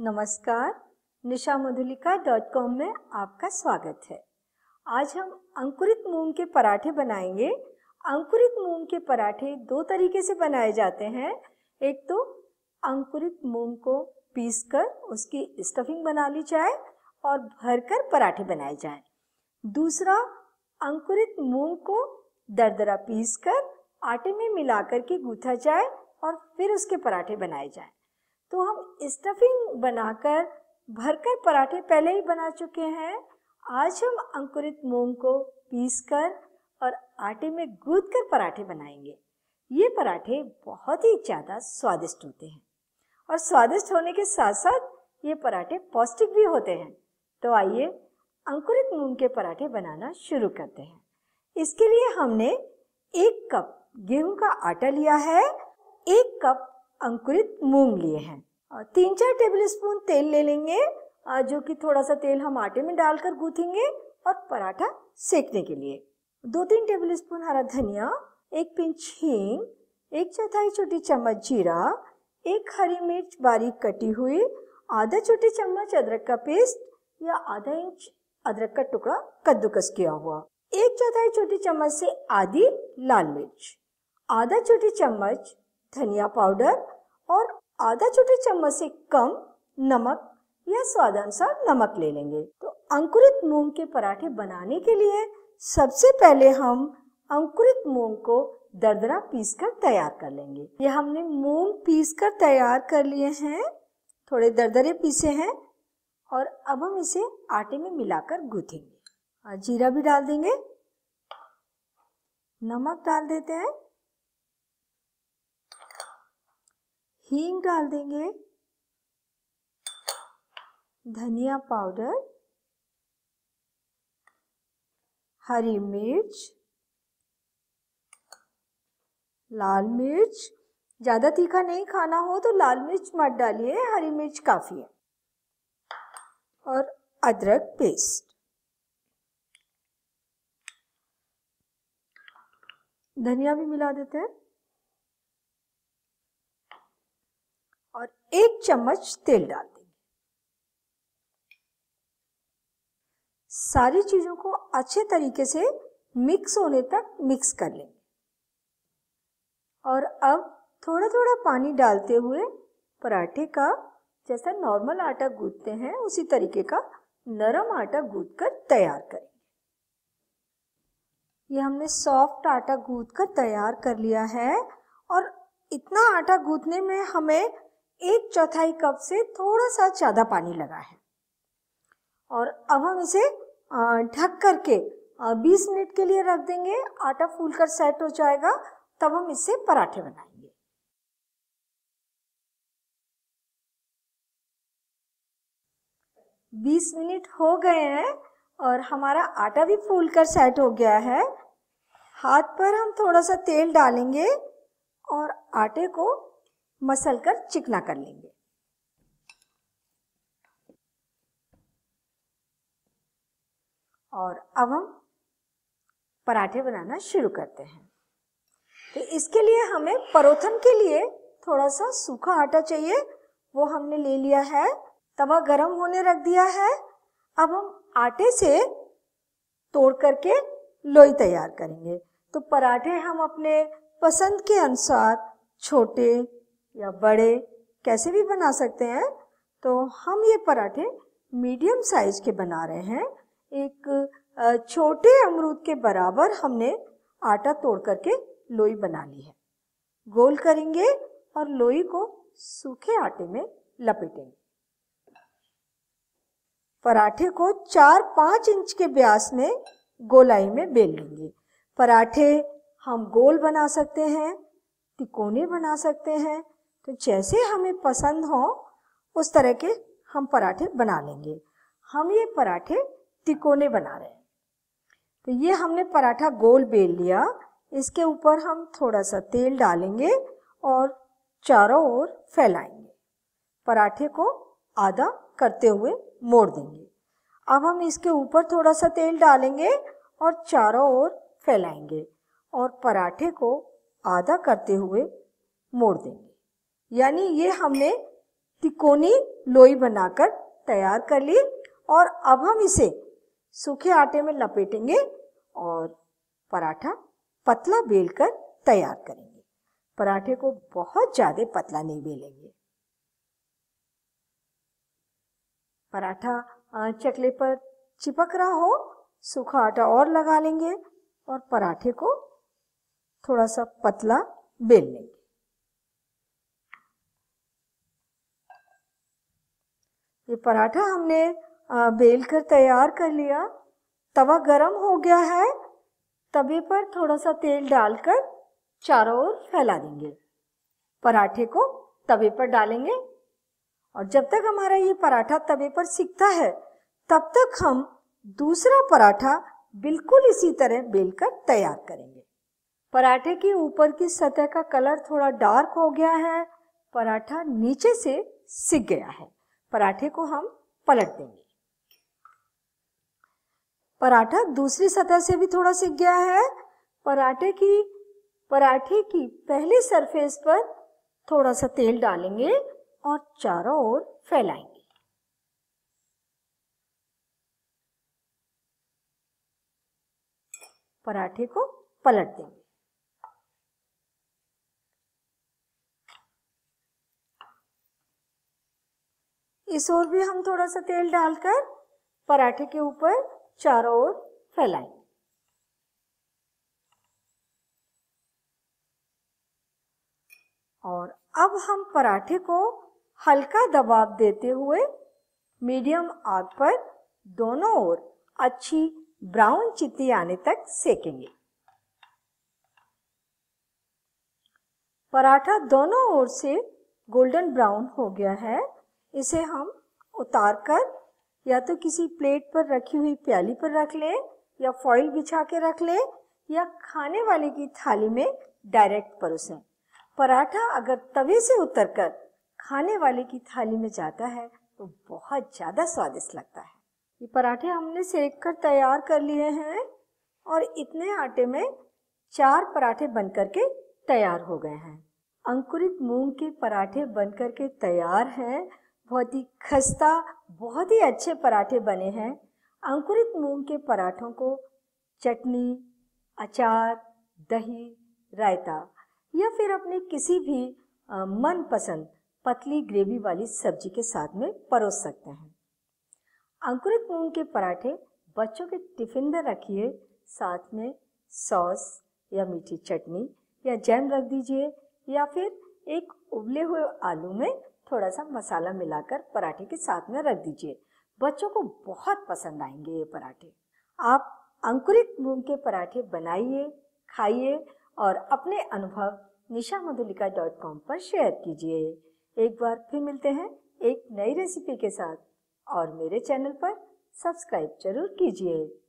नमस्कार निशा Madhulika dot com में आपका स्वागत है आज हम अंकुरित मूंग के पराठे बनाएंगे अंकुरित मूंग के पराठे दो तरीके से बनाए जाते हैं एक तो अंकुरित मूंग को पीस कर उसकी स्टफिंग बना ली जाए और भरकर पराठे बनाए जाए दूसरा अंकुरित मूंग को दरदरा पीस कर आटे में मिलाकर के गूथा जाए और फिर उसके पराठे बनाए जाएं। तो हम स्टफिंग बनाकर भरकर पराठे पहले ही बना चुके हैं आज हम अंकुरित मूंग को पीस कर और आटे में गूंद कर पराठे बनाएंगे ये पराठे बहुत ही ज़्यादा स्वादिष्ट होते हैं और स्वादिष्ट होने के साथ साथ ये पराठे पौष्टिक भी होते हैं तो आइए अंकुरित मूंग के पराठे बनाना शुरू करते हैं इसके लिए हमने एक कप गेहूं का आटा लिया है एक कप अंकुरित मूंग लिए हैं तीन चार टेबल स्पून तेल ले लेंगे जो कि थोड़ा सा तेल हम आटे में डालकर गूथेंगे और पराठा सेकने के लिए दो तीन टेबल स्पून हरा धनिया एक पिंच हींग एक चौथाई छोटी चम्मच जीरा एक हरी मिर्च बारीक कटी हुई आधा छोटी चम्मच अदरक का पेस्ट या आधा इंच अदरक का टुकड़ा कद्दूकस किया हुआ एक चौथाई छोटी चम्मच से आधी लाल मिर्च आधा छोटी चम्मच धनिया पाउडर और आधा छोटे चम्मच से कम नमक या स्वादानुसार नमक ले लेंगे तो अंकुरित मूंग के पराठे बनाने के लिए सबसे पहले हम अंकुरित मूंग को दरदरा पीस कर तैयार कर लेंगे ये हमने मूंग पीस कर तैयार कर लिए हैं थोड़े दरदरे पीसे हैं और अब हम इसे आटे में मिलाकर गूथेंगे और जीरा भी डाल देंगे नमक डाल देते हैं हींग डाल देंगे धनिया पाउडर हरी मिर्च लाल मिर्च ज़्यादा तीखा नहीं खाना हो तो लाल मिर्च मत डालिए हरी मिर्च काफ़ी है और अदरक पेस्ट धनिया भी मिला देते हैं और एक चम्मच तेल डाल देंगे सारी चीज़ों को अच्छे तरीके से मिक्स होने तक मिक्स कर लेंगे और अब थोड़ा थोड़ा पानी डालते हुए पराठे का जैसा नॉर्मल आटा गूंथते हैं उसी तरीके का नरम आटा गूंथ कर तैयार करेंगे ये हमने सॉफ्ट आटा गूंथ कर तैयार कर लिया है और इतना आटा गूंथने में हमें एक चौथाई कप से थोड़ा सा ज़्यादा पानी लगा है और अब हम इसे ढक करके 20 मिनट के लिए रख देंगे आटा फूल कर सेट हो जाएगा तब हम इसे पराठे बनाएंगे बीस मिनट हो गए हैं और हमारा आटा भी फूल कर सेट हो गया है हाथ पर हम थोड़ा सा तेल डालेंगे और आटे को मसल कर चिकना कर लेंगे और अब हम पराठे बनाना शुरू करते हैं तो इसके लिए हमें परोथन के लिए थोड़ा सा सूखा आटा चाहिए वो हमने ले लिया है तवा गरम होने रख दिया है अब हम आटे से तोड़ करके लोई तैयार करेंगे तो पराठे हम अपने पसंद के अनुसार छोटे या बड़े कैसे भी बना सकते हैं तो हम ये पराठे मीडियम साइज के बना रहे हैं एक छोटे अमरूद के बराबर हमने आटा तोड़ करके लोई बना ली है गोल करेंगे और लोई को सूखे आटे में लपेटेंगे पराठे को चार पाँच इंच के ब्यास में गोलाई में बेल लेंगे पराठे हम गोल बना सकते हैं तिकोने बना सकते हैं तो जैसे हमें पसंद हो उस तरह के हम पराठे बना लेंगे हम ये पराठे तिकोने बना रहे हैं तो ये हमने पराठा गोल बेल लिया इसके ऊपर हम थोड़ा सा तेल डालेंगे और चारों ओर फैलाएंगे पराठे को आधा करते हुए मोड़ देंगे अब हम इसके ऊपर थोड़ा सा तेल डालेंगे और चारों ओर फैलाएंगे और पराठे को आधा करते हुए मोड़ देंगे यानी ये हमने तिकोनी लोई बनाकर तैयार कर ली और अब हम इसे सूखे आटे में लपेटेंगे और पराठा पतला बेल कर तैयार करेंगे पराठे को बहुत ज़्यादा पतला नहीं बेलेंगे पराठा चकले पर चिपक रहा हो सूखा आटा और लगा लेंगे और पराठे को थोड़ा सा पतला बेल लेंगे ये पराठा हमने बेल कर तैयार कर लिया तवा गरम हो गया है तवे पर थोड़ा सा तेल डालकर चारों ओर फैला देंगे पराठे को तवे पर डालेंगे और जब तक हमारा ये पराठा तवे पर सिकता है तब तक हम दूसरा पराठा बिल्कुल इसी तरह बेलकर तैयार करेंगे पराठे के ऊपर की सतह का कलर थोड़ा डार्क हो गया है पराठा नीचे से सिक गया है पराठे को हम पलट देंगे पराठा दूसरी सतह से भी थोड़ा सिक गया है पराठे की पराठे की पहली सरफेस पर थोड़ा सा तेल डालेंगे और चारों ओर फैलाएंगे पराठे को पलट देंगे इस ओर भी हम थोड़ा सा तेल डालकर पराठे के ऊपर चारों ओर फैलाएं और अब हम पराठे को हल्का दबाव देते हुए मीडियम आग पर दोनों ओर अच्छी ब्राउन चित्ती आने तक सेकेंगे पराठा दोनों ओर से गोल्डन ब्राउन हो गया है इसे हम उतार कर या तो किसी प्लेट पर रखी हुई प्याली पर रख लें या फॉइल बिछा के रख लें या खाने वाले की थाली में डायरेक्ट परोसें पराठा अगर तवे से उतरकर खाने वाले की थाली में जाता है तो बहुत ज़्यादा स्वादिष्ट लगता है ये पराठे हमने सेक कर तैयार कर लिए हैं और इतने आटे में चार पराठे बन के तैयार हो गए हैं अंकुरित मूंग के पराठे बन के तैयार हैं बहुत ही खस्ता बहुत ही अच्छे पराठे बने हैं अंकुरित मूंग के पराठों को चटनी अचार दही रायता या फिर अपने किसी भी मनपसंद पतली ग्रेवी वाली सब्जी के साथ में परोस सकते हैं अंकुरित मूंग के पराठे बच्चों के टिफिन में रखिए साथ में सॉस या मीठी चटनी या जैम रख दीजिए या फिर एक उबले हुए आलू में थोड़ा सा मसाला मिलाकर पराठे के साथ में रख दीजिए बच्चों को बहुत पसंद आएंगे ये पराठे आप अंकुरित मूंग के पराठे बनाइए खाइए और अपने अनुभव निशा मधुलिका डॉट कॉम पर शेयर कीजिए एक बार फिर मिलते हैं एक नई रेसिपी के साथ और मेरे चैनल पर सब्सक्राइब जरूर कीजिए